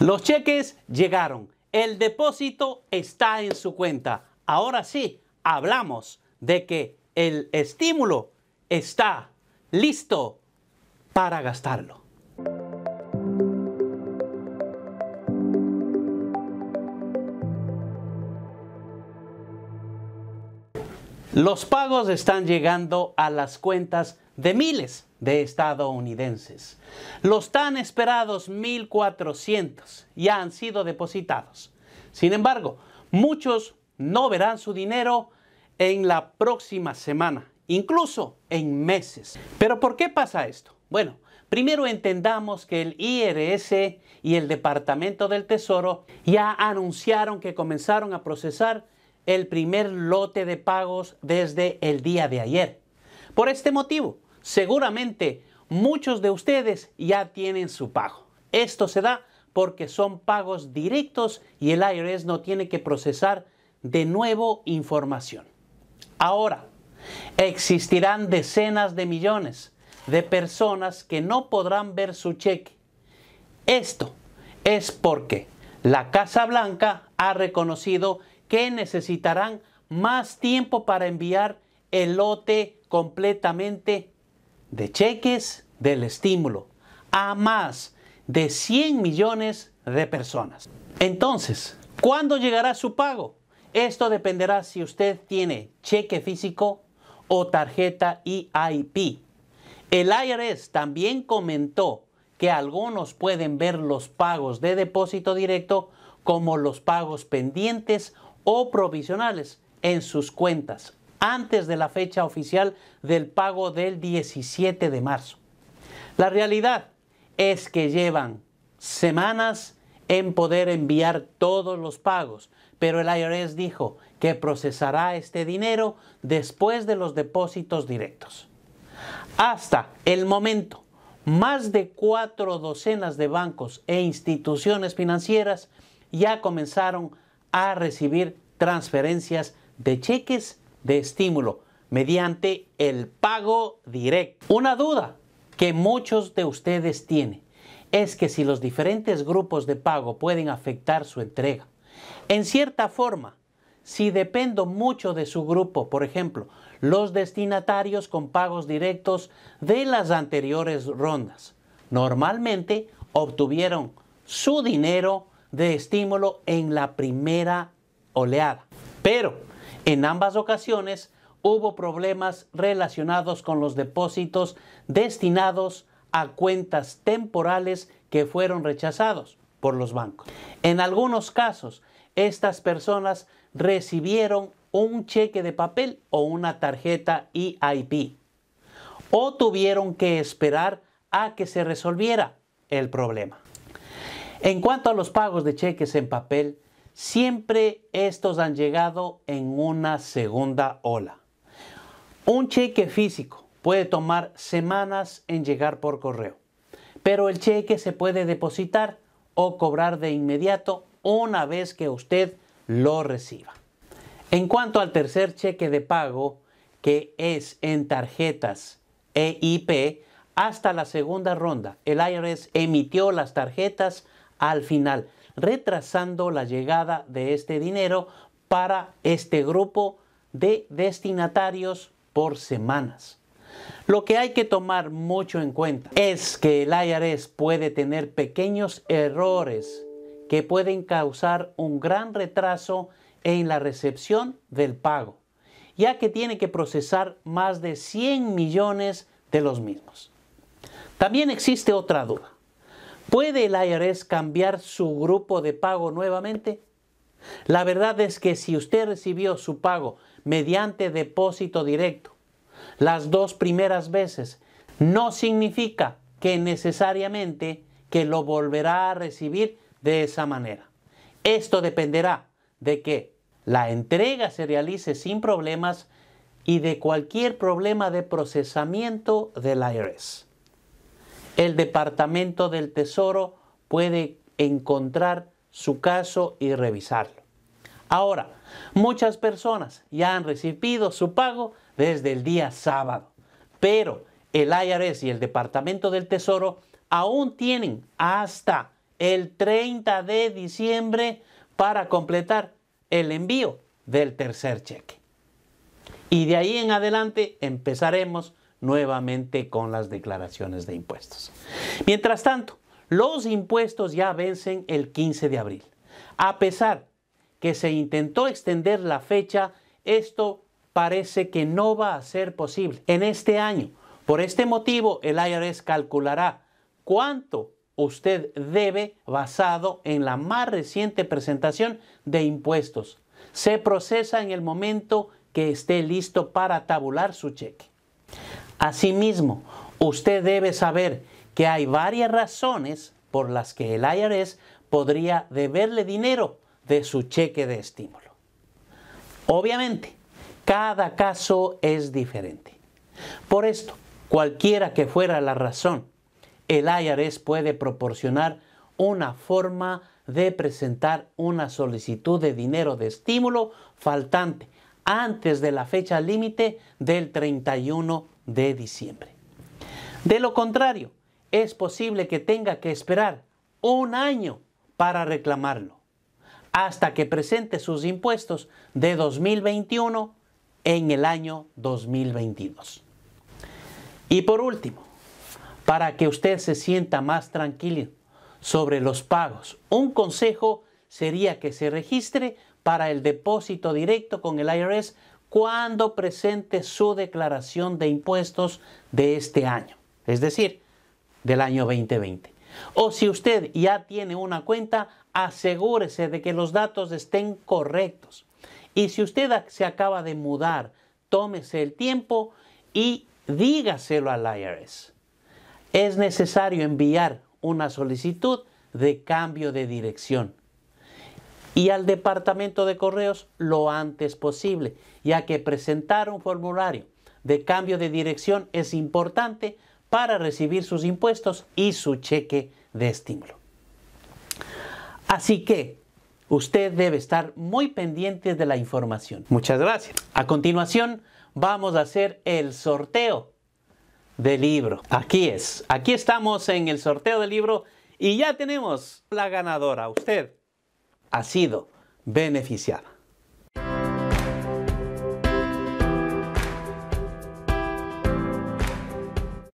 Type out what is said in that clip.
Los cheques llegaron, el depósito está en su cuenta. Ahora sí, hablamos de que el estímulo está listo para gastarlo. Los pagos están llegando a las cuentas de miles de estadounidenses. Los tan esperados 1.400 ya han sido depositados. Sin embargo, muchos no verán su dinero en la próxima semana, incluso en meses. ¿Pero por qué pasa esto? Bueno, primero entendamos que el IRS y el Departamento del Tesoro ya anunciaron que comenzaron a procesar el primer lote de pagos desde el día de ayer. Por este motivo, Seguramente muchos de ustedes ya tienen su pago. Esto se da porque son pagos directos y el IRS no tiene que procesar de nuevo información. Ahora, existirán decenas de millones de personas que no podrán ver su cheque. Esto es porque la Casa Blanca ha reconocido que necesitarán más tiempo para enviar el lote completamente de cheques del estímulo a más de 100 millones de personas. Entonces, ¿cuándo llegará su pago? Esto dependerá si usted tiene cheque físico o tarjeta EIP. El IRS también comentó que algunos pueden ver los pagos de depósito directo como los pagos pendientes o provisionales en sus cuentas antes de la fecha oficial del pago del 17 de marzo. La realidad es que llevan semanas en poder enviar todos los pagos, pero el IRS dijo que procesará este dinero después de los depósitos directos. Hasta el momento, más de cuatro docenas de bancos e instituciones financieras ya comenzaron a recibir transferencias de cheques de estímulo mediante el pago directo. Una duda que muchos de ustedes tienen es que si los diferentes grupos de pago pueden afectar su entrega. En cierta forma, si dependo mucho de su grupo, por ejemplo, los destinatarios con pagos directos de las anteriores rondas, normalmente obtuvieron su dinero de estímulo en la primera oleada. Pero en ambas ocasiones hubo problemas relacionados con los depósitos destinados a cuentas temporales que fueron rechazados por los bancos. En algunos casos, estas personas recibieron un cheque de papel o una tarjeta EIP o tuvieron que esperar a que se resolviera el problema. En cuanto a los pagos de cheques en papel, Siempre estos han llegado en una segunda ola. Un cheque físico puede tomar semanas en llegar por correo, pero el cheque se puede depositar o cobrar de inmediato una vez que usted lo reciba. En cuanto al tercer cheque de pago, que es en tarjetas EIP, hasta la segunda ronda, el IRS emitió las tarjetas al final retrasando la llegada de este dinero para este grupo de destinatarios por semanas. Lo que hay que tomar mucho en cuenta es que el IRS puede tener pequeños errores que pueden causar un gran retraso en la recepción del pago, ya que tiene que procesar más de 100 millones de los mismos. También existe otra duda. ¿Puede el IRS cambiar su grupo de pago nuevamente? La verdad es que si usted recibió su pago mediante depósito directo las dos primeras veces, no significa que necesariamente que lo volverá a recibir de esa manera. Esto dependerá de que la entrega se realice sin problemas y de cualquier problema de procesamiento del IRS el Departamento del Tesoro puede encontrar su caso y revisarlo. Ahora, muchas personas ya han recibido su pago desde el día sábado, pero el IRS y el Departamento del Tesoro aún tienen hasta el 30 de diciembre para completar el envío del tercer cheque. Y de ahí en adelante empezaremos nuevamente con las declaraciones de impuestos. Mientras tanto, los impuestos ya vencen el 15 de abril. A pesar que se intentó extender la fecha, esto parece que no va a ser posible en este año. Por este motivo, el IRS calculará cuánto usted debe basado en la más reciente presentación de impuestos. Se procesa en el momento que esté listo para tabular su cheque. Asimismo, usted debe saber que hay varias razones por las que el IRS podría deberle dinero de su cheque de estímulo. Obviamente, cada caso es diferente. Por esto, cualquiera que fuera la razón, el IRS puede proporcionar una forma de presentar una solicitud de dinero de estímulo faltante antes de la fecha límite del 31 de diciembre. De lo contrario, es posible que tenga que esperar un año para reclamarlo, hasta que presente sus impuestos de 2021 en el año 2022. Y por último, para que usted se sienta más tranquilo sobre los pagos, un consejo sería que se registre para el depósito directo con el IRS cuando presente su declaración de impuestos de este año, es decir, del año 2020. O si usted ya tiene una cuenta, asegúrese de que los datos estén correctos. Y si usted se acaba de mudar, tómese el tiempo y dígaselo al IRS. Es necesario enviar una solicitud de cambio de dirección y al Departamento de Correos lo antes posible, ya que presentar un formulario de cambio de dirección es importante para recibir sus impuestos y su cheque de estímulo. Así que usted debe estar muy pendiente de la información. Muchas gracias. A continuación vamos a hacer el sorteo del libro. Aquí es. Aquí estamos en el sorteo del libro y ya tenemos la ganadora, usted ha sido beneficiada.